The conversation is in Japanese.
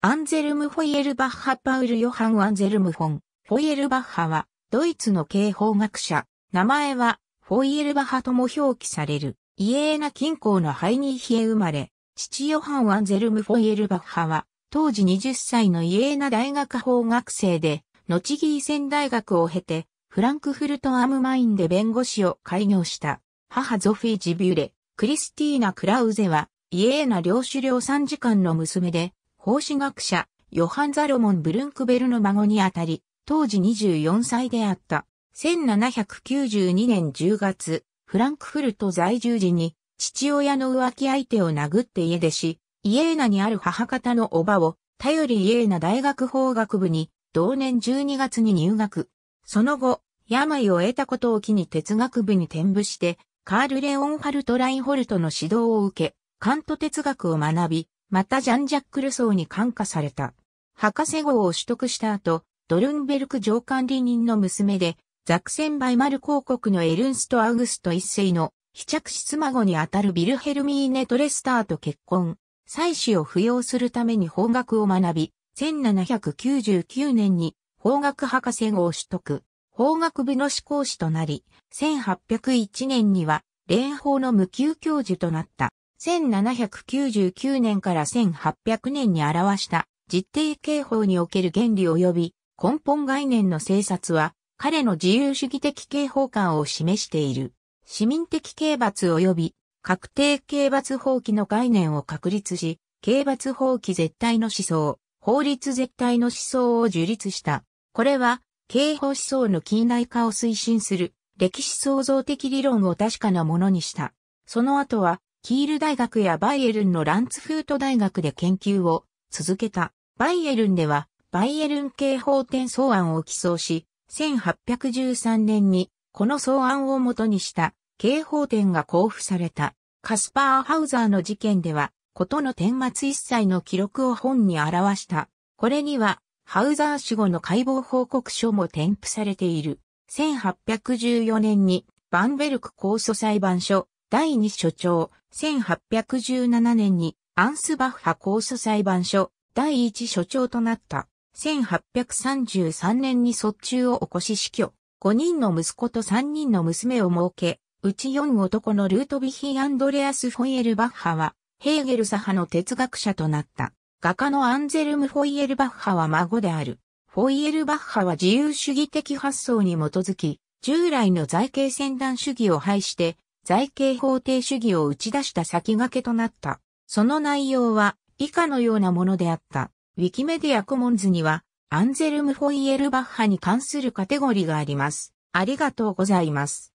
アンゼルム・フォイエルバッハ・パウル・ヨハン・アンゼルム・フォン。フォイエルバッハは、ドイツの刑法学者。名前は、フォイエルバッハとも表記される。イエーナ近郊のハイニーヒエ生まれ、父ヨハン・アンゼルム・フォイエルバッハは、当時20歳のイエーナ大学法学生で、後ギーセン大学を経て、フランクフルト・アムマインで弁護士を開業した。母ゾフィジビュレ、クリスティーナ・クラウゼは、イエーナ領主領3時間の娘で、孔子学者、ヨハン・ザロモン・ブルンクベルの孫にあたり、当時24歳であった。1792年10月、フランクフルト在住時に、父親の浮気相手を殴って家出し、イエーナにある母方の叔母を、頼りイエーナ大学法学部に、同年12月に入学。その後、病を得たことを機に哲学部に転部して、カール・レオンハルト・ラインホルトの指導を受け、カント哲学を学び、またジャンジャック・ルソーに感化された。博士号を取得した後、ドルンベルク上管理人の娘で、ザクセンバイマル公国のエルンスト・アウグスト一世の非着し妻子にあたるビルヘルミーネ・トレスターと結婚、妻子を扶養するために法学を学び、1799年に法学博士号を取得、法学部の志向士となり、1801年には、連法の無給教授となった。1799年から1800年に表した実定刑法における原理及び根本概念の制策は彼の自由主義的刑法観を示している。市民的刑罰及び確定刑罰法規の概念を確立し、刑罰法規絶対の思想、法律絶対の思想を樹立した。これは、刑法思想の近代化を推進する歴史創造的理論を確かなものにした。その後は、キール大学やバイエルンのランツフート大学で研究を続けた。バイエルンでは、バイエルン刑法典草案を起草し、1813年にこの草案をもとにした刑法典が交付された。カスパー・ハウザーの事件では、ことの天末一切の記録を本に表した。これには、ハウザー死後の解剖報告書も添付されている。1814年に、バンベルク控訴裁判所、第2所長、1817年にアンスバッハ控訴裁判所、第1所長となった。1833年に卒中を起こし死去。5人の息子と3人の娘を設け、うち4男のルートビヒ・アンドレアス・フォイエルバッハは、ヘーゲル左派の哲学者となった。画家のアンゼルム・フォイエルバッハは孫である。フォイエルバッハは自由主義的発想に基づき、従来の財形先端主義を廃して、財形法定主義を打ち出した先駆けとなった。その内容は以下のようなものであった。ウィキメディアコモンズにはアンゼルム・フォイエルバッハに関するカテゴリーがあります。ありがとうございます。